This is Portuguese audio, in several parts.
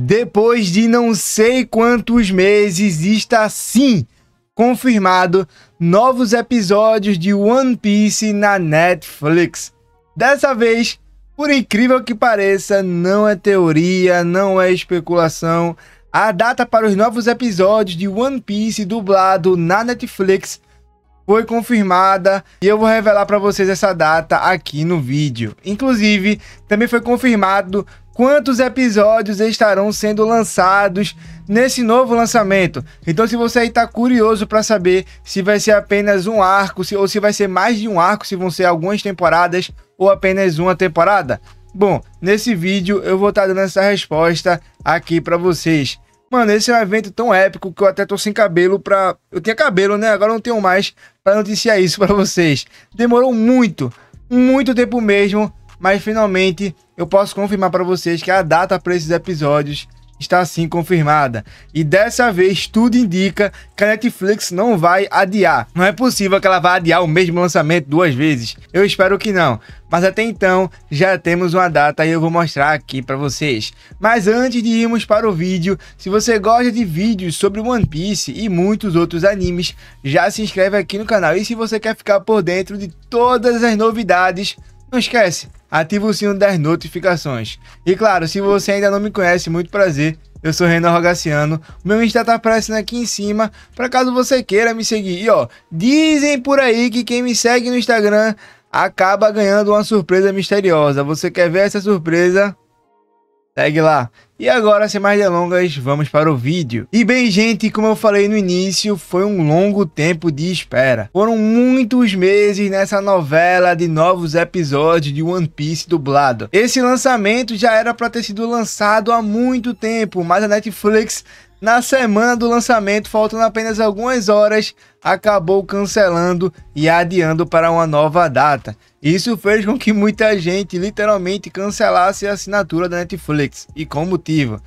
Depois de não sei quantos meses, está sim confirmado novos episódios de One Piece na Netflix. Dessa vez, por incrível que pareça, não é teoria, não é especulação. A data para os novos episódios de One Piece dublado na Netflix foi confirmada e eu vou revelar para vocês essa data aqui no vídeo. Inclusive, também foi confirmado quantos episódios estarão sendo lançados nesse novo lançamento. Então, se você aí tá curioso para saber se vai ser apenas um arco, se, ou se vai ser mais de um arco, se vão ser algumas temporadas ou apenas uma temporada. Bom, nesse vídeo eu vou estar tá dando essa resposta aqui para vocês. Mano, esse é um evento tão épico que eu até tô sem cabelo pra. Eu tinha cabelo, né? Agora não tenho mais para noticiar isso para vocês. Demorou muito, muito tempo mesmo mas finalmente eu posso confirmar para vocês que a data para esses episódios está sim confirmada. E dessa vez tudo indica que a Netflix não vai adiar. Não é possível que ela vá adiar o mesmo lançamento duas vezes. Eu espero que não. Mas até então já temos uma data e eu vou mostrar aqui para vocês. Mas antes de irmos para o vídeo, se você gosta de vídeos sobre One Piece e muitos outros animes, já se inscreve aqui no canal. E se você quer ficar por dentro de todas as novidades não esquece, ativa o sino das notificações. E claro, se você ainda não me conhece, muito prazer. Eu sou Renan Rogaciano, meu Insta tá aparecendo aqui em cima, para caso você queira me seguir. E ó, dizem por aí que quem me segue no Instagram acaba ganhando uma surpresa misteriosa. Você quer ver essa surpresa? Segue lá. E agora, sem mais delongas, vamos para o vídeo. E bem, gente, como eu falei no início, foi um longo tempo de espera. Foram muitos meses nessa novela de novos episódios de One Piece dublado. Esse lançamento já era para ter sido lançado há muito tempo, mas a Netflix na semana do lançamento, faltando apenas algumas horas, acabou cancelando e adiando para uma nova data. Isso fez com que muita gente literalmente cancelasse a assinatura da Netflix, e com motivo.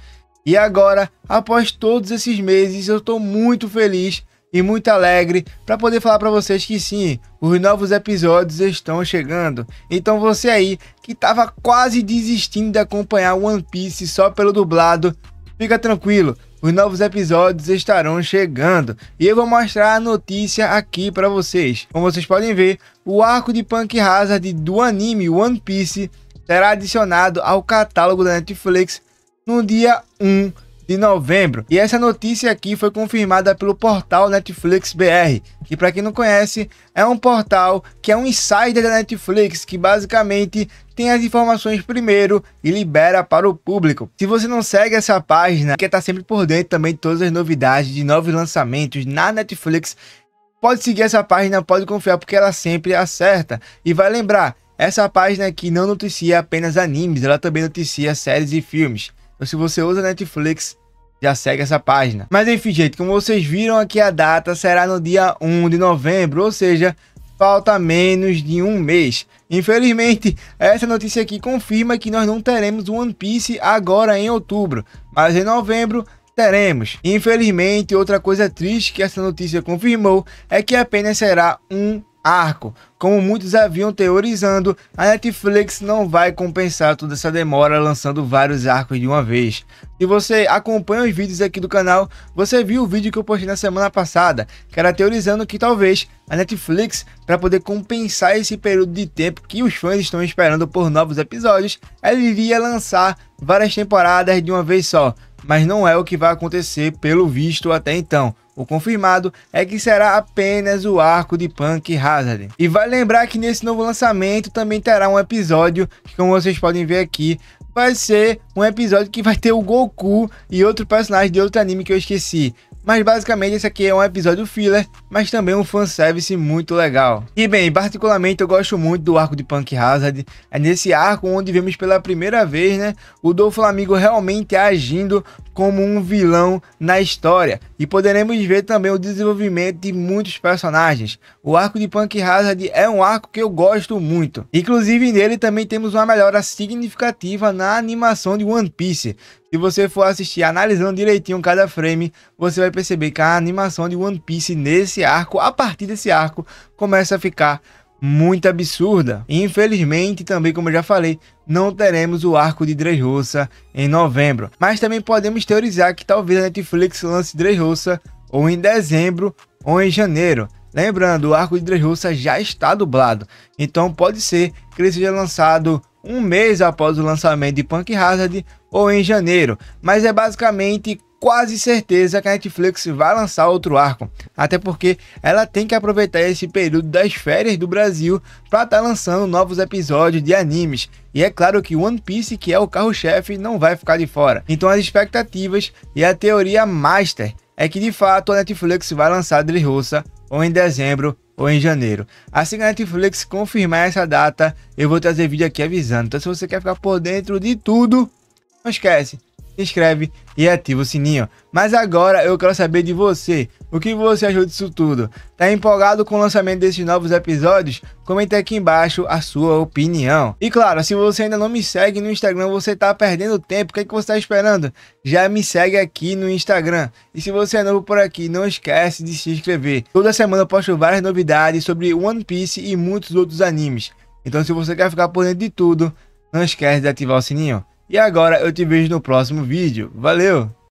E agora, após todos esses meses, eu estou muito feliz e muito alegre para poder falar para vocês que sim, os novos episódios estão chegando. Então você aí que estava quase desistindo de acompanhar One Piece só pelo dublado, fica tranquilo, os novos episódios estarão chegando e eu vou mostrar a notícia aqui para vocês. Como vocês podem ver, o arco de Punk Hazard do anime One Piece será adicionado ao catálogo da Netflix no dia 1 de novembro. E essa notícia aqui foi confirmada pelo portal Netflix BR, que para quem não conhece, é um portal que é um insider da Netflix, que basicamente tem as informações primeiro e libera para o público. Se você não segue essa página, que está tá sempre por dentro também de todas as novidades de novos lançamentos na Netflix, pode seguir essa página, pode confiar porque ela sempre acerta. E vai lembrar, essa página aqui não noticia apenas animes, ela também noticia séries e filmes. Então, se você usa Netflix, já segue essa página. Mas enfim, gente, como vocês viram aqui, a data será no dia 1 de novembro, ou seja, falta menos de um mês. Infelizmente, essa notícia aqui confirma que nós não teremos One Piece agora em outubro, mas em novembro teremos. Infelizmente, outra coisa triste que essa notícia confirmou é que apenas será um arco. Como muitos haviam teorizando, a Netflix não vai compensar toda essa demora lançando vários arcos de uma vez. Se você acompanha os vídeos aqui do canal, você viu o vídeo que eu postei na semana passada, que era teorizando que talvez a Netflix, para poder compensar esse período de tempo que os fãs estão esperando por novos episódios, ela iria lançar várias temporadas de uma vez só. Mas não é o que vai acontecer pelo visto até então. O confirmado é que será apenas o arco de Punk Hazard. E vale lembrar que nesse novo lançamento também terá um episódio, que como vocês podem ver aqui, vai ser um episódio que vai ter o Goku e outro personagem de outro anime que eu esqueci. Mas basicamente esse aqui é um episódio filler, mas também um fanservice muito legal. E bem, particularmente eu gosto muito do arco de Punk Hazard. É nesse arco onde vemos pela primeira vez, né, o Doflamingo realmente agindo como um vilão na história. E poderemos ver também o desenvolvimento de muitos personagens. O arco de Punk Hazard é um arco que eu gosto muito. Inclusive nele também temos uma melhora significativa na animação de One Piece, se você for assistir analisando direitinho cada frame, você vai perceber que a animação de One Piece nesse arco, a partir desse arco, começa a ficar muito absurda. Infelizmente, também como eu já falei, não teremos o arco de Dressrosa em novembro. Mas também podemos teorizar que talvez a Netflix lance Dressrosa ou em dezembro ou em janeiro. Lembrando, o arco de Dressrosa já está dublado, então pode ser que ele seja lançado um mês após o lançamento de Punk Hazard ou em janeiro, mas é basicamente quase certeza que a Netflix vai lançar outro arco, até porque ela tem que aproveitar esse período das férias do Brasil para estar tá lançando novos episódios de animes. E é claro que One Piece, que é o carro-chefe, não vai ficar de fora. Então as expectativas e a teoria master é que de fato a Netflix vai lançar Dressrosa ou em dezembro ou em janeiro. Assim que a Netflix confirmar essa data, eu vou trazer vídeo aqui avisando. Então se você quer ficar por dentro de tudo, não esquece se inscreve e ativa o sininho. Mas agora eu quero saber de você, o que você achou disso tudo? Tá empolgado com o lançamento desses novos episódios? Comente aqui embaixo a sua opinião. E claro, se você ainda não me segue no Instagram, você tá perdendo tempo, o que, é que você tá esperando? Já me segue aqui no Instagram. E se você é novo por aqui, não esquece de se inscrever. Toda semana eu posto várias novidades sobre One Piece e muitos outros animes. Então se você quer ficar por dentro de tudo, não esquece de ativar o sininho. E agora eu te vejo no próximo vídeo. Valeu!